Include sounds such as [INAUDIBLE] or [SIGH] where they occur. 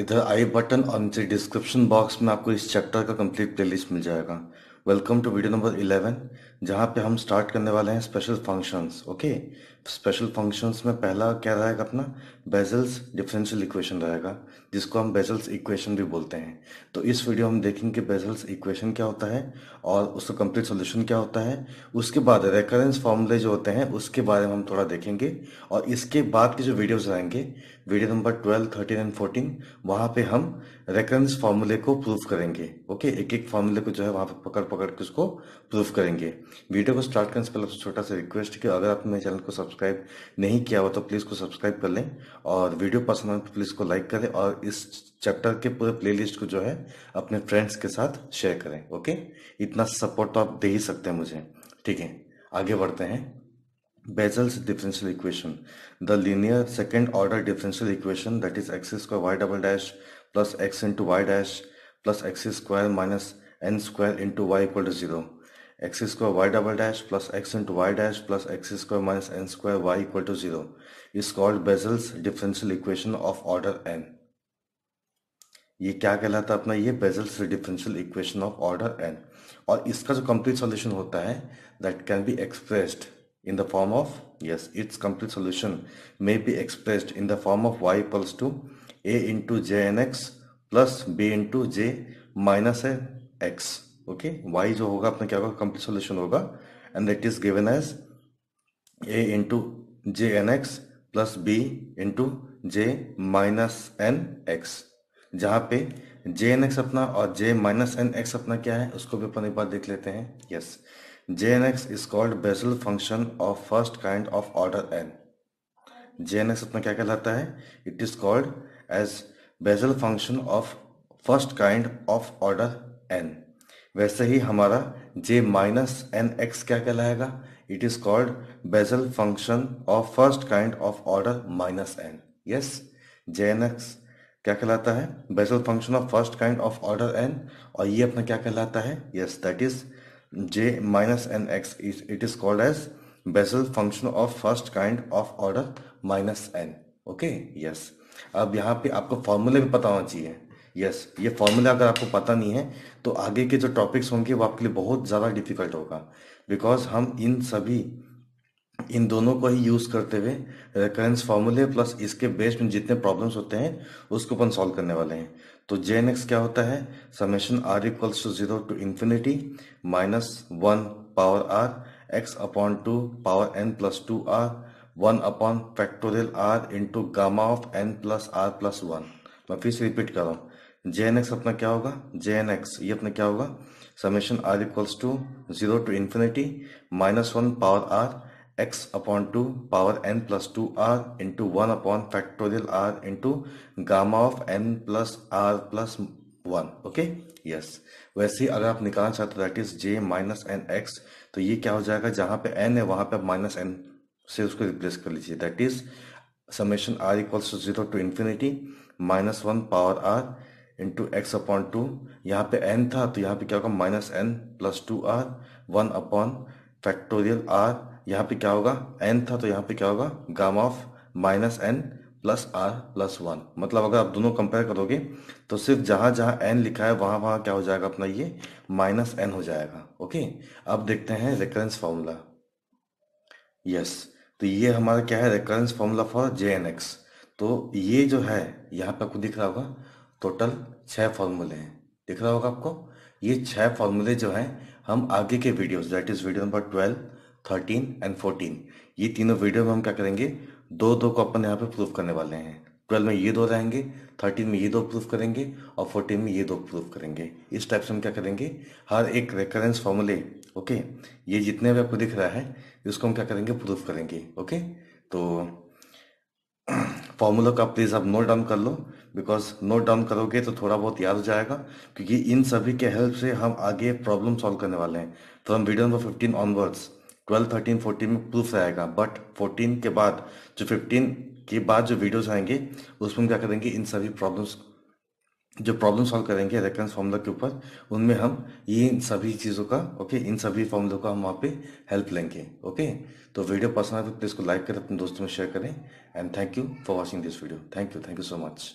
इधर आई बटन और नीचे डिस्क्रिप्शन बॉक्स में आपको इस चैप्टर का कंप्लीट प्लेलिस्ट मिल जाएगा वेलकम टू वीडियो नंबर 11 जहाँ पे हम स्टार्ट करने वाले हैं special functions okay special functions में पहला क्या रहेगा अपना बेजल्स डिफरेंशियल इक्वेशन रहेगा जिसको हम बेजल्स इक्वेशन भी बोलते हैं तो इस वीडियो हम देखेंगे बेजल्स इक्वेशन क्या होता है और उसका कंप्लीट सोल्यूशन क्या होता है उसके बाद रेकरेंस फॉर्मूले जो होते हैं उसके बारे में हम थोड़ा देखेंगे और इसके बाद के जो वीडियोज़ रहेंगे video number twelve thirteen and fourteen वहाँ पर हम रेकरेंस फार्मूले को प्रूव करेंगे ओके एक एक फार्मूले को जो है वहाँ पर पकड़ पकड़ पकड़ के उसको प्रूफ करेंगे वीडियो को स्टार्ट करने से पहले छोटा सा रिक्वेस्ट है कि अगर आपने मेरे चैनल को सब्सक्राइब नहीं किया हुआ तो प्लीज़ को सब्सक्राइब कर लें और वीडियो पसंद आए तो प्लीज़ को लाइक करें और इस चैप्टर के पूरे प्लेलिस्ट को जो है अपने फ्रेंड्स के साथ शेयर करें ओके इतना सपोर्ट तो आप दे ही सकते हैं मुझे ठीक है आगे बढ़ते हैं Bessel's differential equation the linear second order differential equation that is x square y double dash plus x into y dash plus x square minus n square into y equal to zero x square y double dash plus x into y dash plus x square minus n square y equal to zero is called Bessel's differential equation of order n ये क्या कहलाता है अपना ये bezels differential equation of order n और इसका जो complete solution होता है that can be expressed in the form of form its yes solution may be expressed in the form of y plus to A into J n x plus B into J minus a x okay y जो होगा अपना क्या होगा complete solution होगा and that is given as A into J n x plus B into J minus n x जहां पे जे n x अपना और जे माइनस एन एक्स अपना क्या है उसको भी अपन एक बार देख लेते हैं yes J n x is called Bessel function of first kind of order n J n x अपना क्या कहलाता है it is called as Bessel function of first kind of order n वैसे ही हमारा जे माइनस एन एक्स क्या कहलाएगा it is called Bessel function of first kind of order minus n yes J n x क्या कहलाता है Bessel function of first kind of order n और ये अपना क्या कहलाता है yes that is J minus n x it is called as Bessel function of first kind of order minus n okay yes अब यहाँ पे आपको फॉर्मूले भी पता होना चाहिए यस ये फॉर्मूला अगर आपको पता नहीं है तो आगे के जो टॉपिक्स होंगे वो आपके लिए बहुत ज़्यादा डिफिकल्ट होगा बिकॉज हम इन सभी इन दोनों को ही यूज़ करते हुए रेकरेंस फॉर्मूले प्लस इसके बेस में जितने प्रॉब्लम्स होते हैं उसको अपन सॉल्व करने वाले हैं तो जे एन एक्स क्या होता है summation r equals to zero to infinity minus one power r x upon two power n plus two r one upon factorial r into gamma of n plus r plus one मैं फिर से repeat कर रहा हूँ जे n x अपना क्या होगा जे n x ये अपना क्या होगा summation r equals to zero to infinity minus one power r x upon two power n plus two r into one upon factorial r into gamma of n plus r plus one okay yes वैसे ही अगर आप निकालना चाहते हो that is J minus n x तो ये क्या हो जाएगा जहां पे एन है वहां पे आप माइनस एन से उसको रिप्लेस कर लीजिए that is summation r equals to zero to infinity minus one power r into x upon two यहाँ पे एन था तो यहाँ पे क्या होगा minus n plus two r one upon factorial r यहाँ पे क्या होगा एन था तो यहाँ पे क्या होगा gamma of minus n plus r plus one मतलब अगर आप दोनों कंपेयर करोगे तो सिर्फ जहां जहां एन लिखा है वहां वहां क्या हो जाएगा अपना ये माइनस एन हो जाएगा ओके अब देखते हैं रेकरेंस फॉर्मूला यस तो ये हमारा क्या है recurrence formula for J n x तो ये जो है यहाँ पे आपको दिख रहा होगा टोटल छः फॉर्मूले हैं दिख रहा होगा आपको ये छः फॉर्मूले जो हैं हम आगे के videos that is video number twelve thirteen and fourteen ये तीनों वीडियो में हम क्या करेंगे दो दो को अपन यहाँ पे प्रूफ करने वाले हैं ट्वेल्व में ये दो रहेंगे थर्टीन में ये दो प्रूफ करेंगे और फोर्टीन में ये दो प्रूफ करेंगे इस टाइप से हम क्या करेंगे हर एक रेकरेंस फॉर्मूले ओके ये जितने भी आपको दिख रहा है इसको हम क्या करेंगे प्रूफ करेंगे ओके तो फॉर्मूला [CLEARS THROAT] का प्लीज़ आप नोट डाउन कर लो बिकॉज नोट डाउन करोगे तो थोड़ा बहुत याद हो जाएगा क्योंकि इन सभी के हेल्प से हम आगे प्रॉब्लम सॉल्व करने वाले हैं from video number fifteen onwards twelve thirteen fourteen में प्रूफ रहेगा बट फोर्टीन के बाद जो फिफ्टीन के बाद जो वीडियोज़ आएंगे उसमें हम क्या करेंगे इन सभी प्रॉब्लम्स जो प्रॉब्लम सॉल्व करेंगे रेफरेंस फॉर्मूला के ऊपर उनमें हम ये इन सभी चीज़ों का ओके इन सभी फॉर्मूलों का हम वहाँ पे हेल्प लेंगे ओके तो वीडियो पसंद आए तो प्लीज़ को लाइक करें अपने दोस्तों में शेयर करें and thank you for watching this video thank you thank you so much